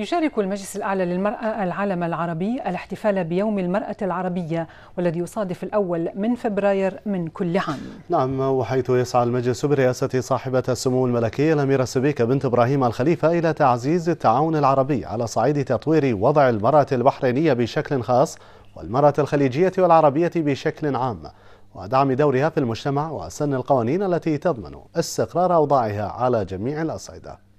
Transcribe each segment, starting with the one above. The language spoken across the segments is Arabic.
يشارك المجلس الأعلى للمرأة العالم العربي الاحتفال بيوم المرأة العربية والذي يصادف الأول من فبراير من كل عام نعم وحيث يسعى المجلس برئاسة صاحبة السمو الملكية الأميرة سبيكة بنت إبراهيم الخليفة إلى تعزيز التعاون العربي على صعيد تطوير وضع المرأة البحرينية بشكل خاص والمرأة الخليجية والعربية بشكل عام ودعم دورها في المجتمع وسن القوانين التي تضمن استقرار أوضاعها على جميع الأصعدة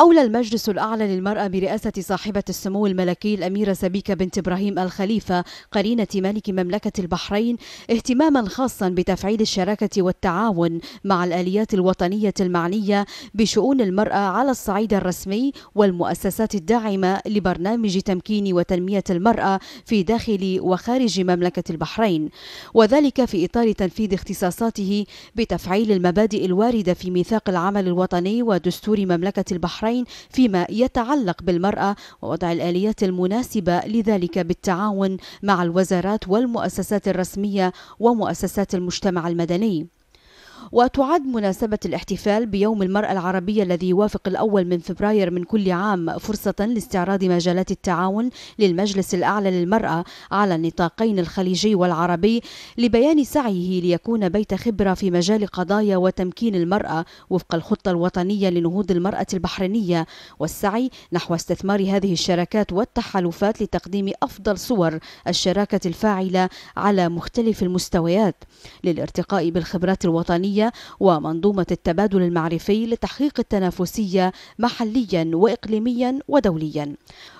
أولى المجلس الأعلى للمرأة برئاسة صاحبة السمو الملكي الأميرة سبيكة بنت إبراهيم الخليفة قرينة ملك مملكة البحرين اهتماما خاصا بتفعيل الشراكة والتعاون مع الآليات الوطنية المعنية بشؤون المرأة على الصعيد الرسمي والمؤسسات الداعمة لبرنامج تمكين وتنمية المرأة في داخل وخارج مملكة البحرين وذلك في إطار تنفيذ اختصاصاته بتفعيل المبادئ الواردة في ميثاق العمل الوطني ودستور مملكة البحرين البحرين فيما يتعلق بالمرأة ووضع الآليات المناسبة لذلك بالتعاون مع الوزارات والمؤسسات الرسمية ومؤسسات المجتمع المدني وتعد مناسبة الاحتفال بيوم المرأة العربية الذي يوافق الأول من فبراير من كل عام فرصة لاستعراض مجالات التعاون للمجلس الأعلى للمرأة على النطاقين الخليجي والعربي لبيان سعيه ليكون بيت خبرة في مجال قضايا وتمكين المرأة وفق الخطة الوطنية لنهوض المرأة البحرينية والسعي نحو استثمار هذه الشراكات والتحالفات لتقديم أفضل صور الشراكة الفاعلة على مختلف المستويات للارتقاء بالخبرات الوطنية التنافسية ومنظومة التبادل المعرفي لتحقيق التنافسية محليا وإقليميا ودوليا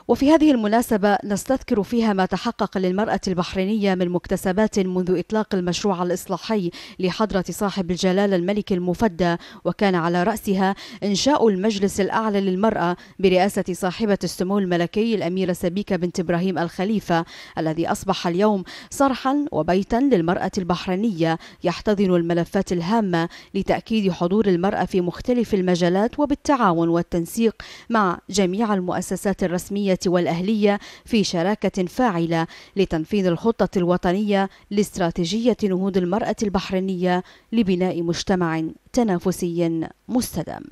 وفي هذه المناسبة نستذكر فيها ما تحقق للمرأة البحرينية من مكتسبات منذ إطلاق المشروع الإصلاحي لحضرة صاحب الجلالة الملك المفدى وكان على رأسها إنشاء المجلس الأعلى للمرأة برئاسة صاحبة السمو الملكي الأميرة سبيكة بنت إبراهيم الخليفة الذي أصبح اليوم صرحا وبيتا للمرأة البحرينية يحتضن الملفات الهامة لتأكيد حضور المرأة في مختلف المجالات وبالتعاون والتنسيق مع جميع المؤسسات الرسمية والأهلية في شراكة فاعلة لتنفيذ الخطة الوطنية لاستراتيجية نهوض المرأة البحرينية لبناء مجتمع تنافسي مستدام